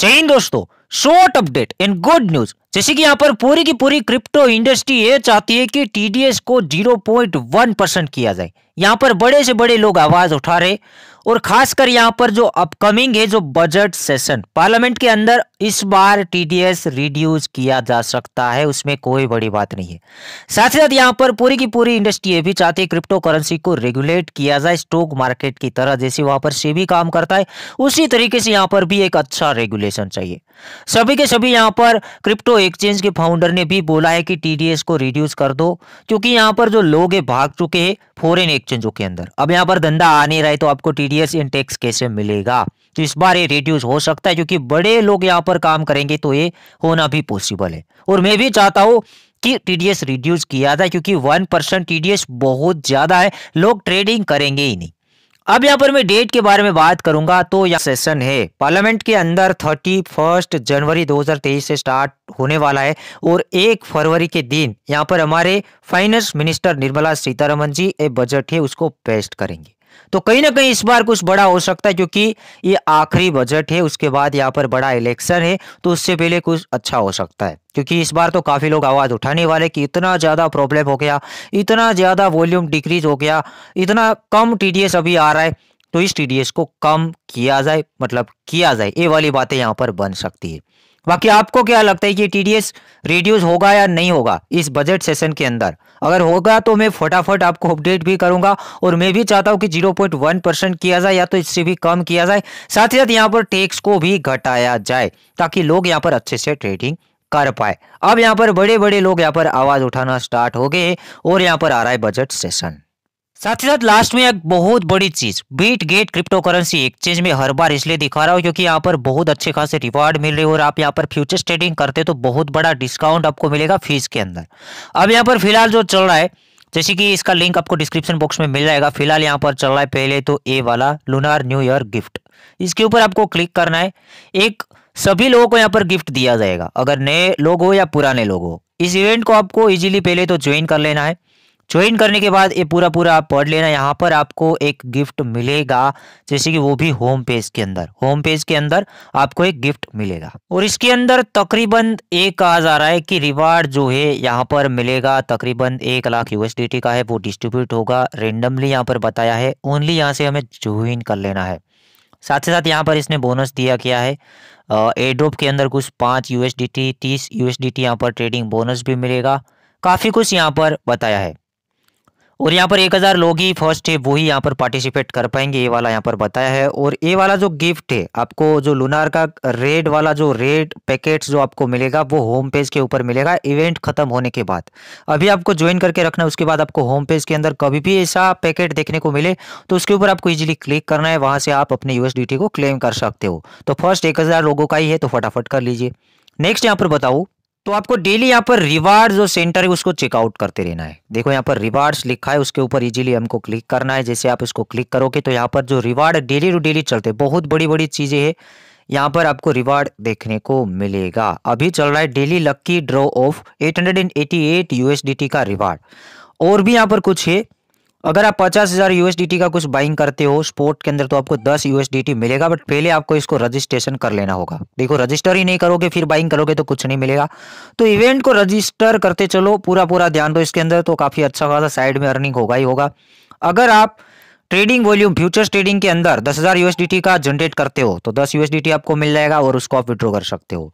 जय हिंद दोस्तों short update and good news जैसे कि यहाँ पर पूरी की पूरी क्रिप्टो इंडस्ट्री ये चाहती है कि टीडीएस को 0.1 परसेंट किया जाए यहाँ पर बड़े से बड़े लोग आवाज उठा रहे और खासकर यहाँ पर जो अपकमिंग है जो बजट सेशन पार्लियामेंट के अंदर इस बार टीडीएस रिड्यूस किया जा सकता है उसमें कोई बड़ी बात नहीं है साथ ही साथ यहाँ पर पूरी की पूरी इंडस्ट्री ये भी चाहती है क्रिप्टो करेंसी को रेगुलेट किया जाए स्टॉक मार्केट की तरह जैसे वहां पर सेबी काम करता है उसी तरीके से यहाँ पर भी एक अच्छा रेगुलेशन चाहिए सभी के सभी यहाँ पर क्रिप्टो एक्सचेंज के फाउंडर ने भी बोला है कि टीडीएस को रिड्यूस कर दो क्योंकि यहाँ पर जो लोग है भाग चुके हैं फॉरेन एक्सचेंजों के अंदर अब यहाँ पर धंधा आ नहीं रहा है तो आपको टीडीएस इन टैक्स कैसे मिलेगा तो इस बार ये रिड्यूस हो सकता है क्योंकि बड़े लोग यहाँ पर काम करेंगे तो ये होना भी पॉसिबल है और मैं भी चाहता हूँ कि टीडीएस रिड्यूस किया था क्योंकि वन परसेंट टीडीएस बहुत ज़्यादा है लोग ट्रेडिंग करेंगे ही नहीं अब यहाँ पर मैं डेट के बारे में बात करूंगा तो यह सेशन है पार्लियामेंट के अंदर थर्टी फर्स्ट जनवरी 2023 से स्टार्ट होने वाला है और एक फरवरी के दिन यहाँ पर हमारे फाइनेंस मिनिस्टर निर्मला सीतारमन जी एक बजट है उसको पेश करेंगे तो कहीं ना कहीं इस बार कुछ बड़ा हो सकता है क्योंकि ये आखिरी बजट है उसके बाद यहाँ पर बड़ा इलेक्शन है तो उससे पहले कुछ अच्छा हो सकता है क्योंकि इस बार तो काफ़ी लोग आवाज़ उठाने वाले कि इतना ज़्यादा प्रॉब्लम हो गया इतना ज़्यादा वॉल्यूम डिक्रीज हो गया इतना कम टीडीएस अभी आ रहा है तो इस टीडीएस को कम किया जाए मतलब किया जाए ये वाली बातें यहाँ पर बन सकती है बाकी आपको क्या लगता है कि टीडीएस रिड्यूस होगा या नहीं होगा इस बजट सेशन के अंदर अगर होगा तो मैं फटाफट आपको अपडेट भी करूंगा और मैं भी चाहता हूं कि 0.1 परसेंट किया जाए या तो इससे भी कम किया जाए साथ ही साथ यहां पर टैक्स को भी घटाया जाए ताकि लोग यहां पर अच्छे से ट्रेडिंग कर पाए अब यहां पर बड़े बड़े लोग यहां पर आवाज उठाना स्टार्ट हो गए और यहां पर आ रहा है बजट सेशन साथ ही साथ लास्ट में एक बहुत बड़ी चीज Bitget crypto currency exchange में हर बार इसलिए दिखा रहा हूँ क्योंकि यहाँ पर बहुत अच्छे खासे रिवार्ड मिल रहे हो और आप यहाँ पर फ्यूचर ट्रेडिंग करते तो बहुत बड़ा डिस्काउंट आपको मिलेगा फीस के अंदर अब यहाँ पर फिलहाल जो चल रहा है जैसे कि इसका लिंक आपको डिस्क्रिप्शन बॉक्स में मिल जाएगा फिलहाल यहाँ पर चल रहा है पहले तो ए वाला लूनार न्यू ईयर गिफ्ट इसके ऊपर आपको क्लिक करना है एक सभी लोगों को यहाँ पर गिफ्ट दिया जाएगा अगर नए लोग हो या पुराने लोग हो इस इवेंट को आपको इजीली पहले तो ज्वाइन कर लेना है ज्वाइन करने के बाद ये पूरा पूरा आप पढ़ लेना यहाँ पर आपको एक गिफ्ट मिलेगा जैसे कि वो भी होम पेज के अंदर होम पेज के अंदर आपको एक गिफ्ट मिलेगा और इसके अंदर तकरीबन एक कहा जा रहा है कि रिवार्ड जो है यहाँ पर मिलेगा तकरीबन एक लाख यूएसडीटी का है वो डिस्ट्रीब्यूट होगा रेंडमली यहाँ पर बताया है ओनली यहाँ से हमें ज्वाइन कर लेना है साथ ही साथ यहाँ पर इसने बोनस दिया गया है एड्रोप के अंदर कुछ पाँच यू एस डी टी तीस यू एस डी टी यहाँ पर ट्रेडिंग बोनस भी मिलेगा काफ़ी कुछ यहाँ पर बताया है और यहाँ पर एक हज़ार लोग ही फर्स्ट है वो ही यहाँ पर पार्टिसिपेट कर पाएंगे ये वाला यहाँ पर बताया है और ये वाला जो गिफ्ट है आपको जो लुनार का रेड वाला जो रेड पैकेट्स जो आपको मिलेगा वो होम पेज के ऊपर मिलेगा इवेंट खत्म होने के बाद अभी आपको ज्वाइन करके रखना है उसके बाद आपको होम पेज के अंदर कभी भी ऐसा पैकेट देखने को मिले तो उसके ऊपर आपको इजिली क्लिक करना है वहां से आप अपने यूएसडीटी को क्लेम कर सकते हो तो फर्स्ट एक लोगों का ही है तो फटाफट कर लीजिए नेक्स्ट यहाँ पर बताऊँ तो आपको डेली यहाँ पर रिवार्ड जो सेंटर है उसको चेकआउट करते रहना है देखो यहाँ पर रिवार्ड्स लिखा है उसके ऊपर इजीली हमको क्लिक करना है जैसे आप इसको क्लिक करोगे तो यहाँ पर जो रिवार्ड डेली टू डेली चलते बहुत बड़ी बड़ी चीज़ें हैं यहाँ पर आपको रिवार्ड देखने को मिलेगा अभी चल रहा है daily lucky draw of eight USDT का रिवार्ड और भी यहाँ पर कुछ है अगर आप पचास हज़ार यूएसडीटी का कुछ बाइंग करते हो स्पोर्ट के अंदर तो आपको दस यूएसडीटी मिलेगा बट पहले आपको इसको रजिस्ट्रेशन कर लेना होगा देखो रजिस्टर ही नहीं करोगे फिर बाइंग करोगे तो कुछ नहीं मिलेगा तो इवेंट को रजिस्टर करते चलो पूरा पूरा ध्यान दो इसके अंदर तो काफ़ी अच्छा खासा साइड में अर्निंग होगा ही होगा अगर आप ट्रेडिंग वॉल्यूम फ्यूचर्स ट्रेडिंग के अंदर दस हज़ार यूएसडीटी का जनरेट करते हो तो दस यूएसडीटी आपको मिल जाएगा और उसको आप विड्रॉ कर सकते हो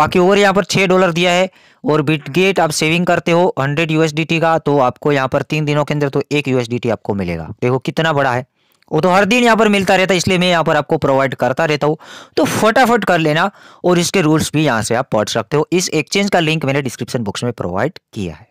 बाकी ओवर यहाँ पर छह डॉलर दिया है और बिटगेट आप सेविंग करते हो हंड्रेड यूएसडीटी का तो आपको यहाँ पर तीन दिनों के अंदर तो एक यूएसडीटी आपको मिलेगा देखो कितना बड़ा है वो तो हर दिन यहाँ पर मिलता रहता है इसलिए मैं यहाँ पर आपको प्रोवाइड करता रहता हूँ तो फटाफट कर लेना और इसके रूल्स भी यहाँ से आप पढ़ सकते हो इस एक्सचेंज का लिंक मैंने डिस्क्रिप्शन बॉक्स में प्रोवाइड किया है